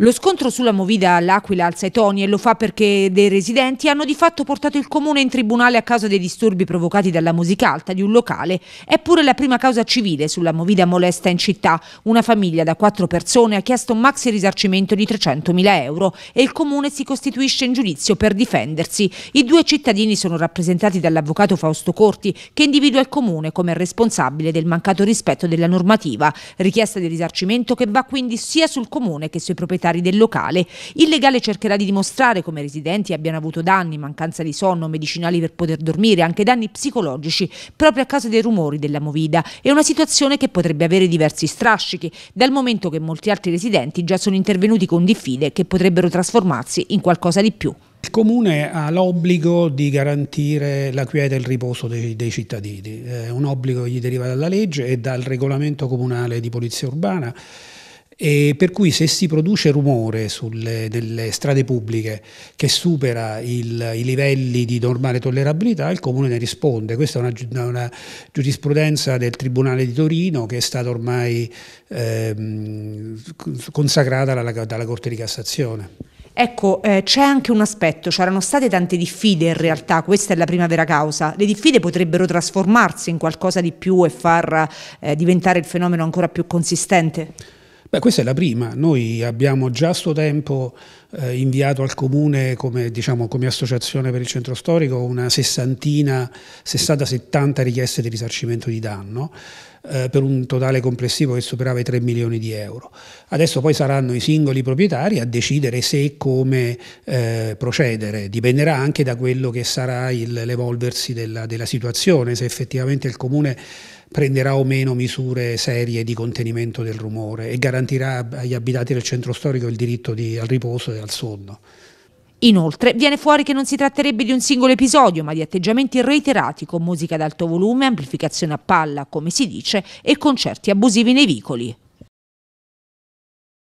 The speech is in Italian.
Lo scontro sulla movida all'Aquila alza i toni e lo fa perché dei residenti hanno di fatto portato il comune in tribunale a causa dei disturbi provocati dalla musica alta di un locale. È pure la prima causa civile sulla movida molesta in città. Una famiglia da quattro persone ha chiesto un maxi risarcimento di 300.000 euro e il comune si costituisce in giudizio per difendersi. I due cittadini sono rappresentati dall'avvocato Fausto Corti che individua il comune come responsabile del mancato rispetto della normativa. Richiesta di risarcimento che va quindi sia sul comune che sui proprietari proprietari del locale. Il legale cercherà di dimostrare come i residenti abbiano avuto danni, mancanza di sonno, medicinali per poter dormire, anche danni psicologici, proprio a causa dei rumori della movida. È una situazione che potrebbe avere diversi strascichi, dal momento che molti altri residenti già sono intervenuti con diffide che potrebbero trasformarsi in qualcosa di più. Il Comune ha l'obbligo di garantire la quiete e il riposo dei, dei, cittadini, è eh, un obbligo che gli deriva dalla legge e dal regolamento comunale di polizia urbana e per cui se si produce rumore sulle, nelle strade pubbliche che supera il, i livelli di normale tollerabilità, il comune ne risponde. Questa è una, una giurisprudenza del Tribunale di Torino che è stata ormai ehm, consacrata dalla, dalla Corte di Cassazione. Ecco, eh, c'è anche un aspetto, c'erano state tante diffide in realtà, questa è la prima vera causa. Le diffide potrebbero trasformarsi in qualcosa di più e far eh, diventare il fenomeno ancora più consistente? Beh, questa è la prima. Noi abbiamo già a suo tempo eh, inviato al Comune, come, diciamo, come, associazione per il centro storico, una sessantina, 60-70 richieste di risarcimento di danno eh, per un totale complessivo che superava i 3 milioni di euro. Adesso poi saranno i singoli proprietari a decidere se e come eh, procedere. Dipenderà anche da quello che sarà il, l'evolversi della, della situazione, se effettivamente il Comune prenderà o meno misure serie di contenimento del rumore e garantirà agli abitanti del centro storico il diritto di, al riposo e al sonno. Inoltre viene fuori che non si tratterebbe di un singolo episodio, ma di atteggiamenti reiterati con musica ad alto volume, amplificazione a palla, come si dice, e concerti abusivi nei vicoli.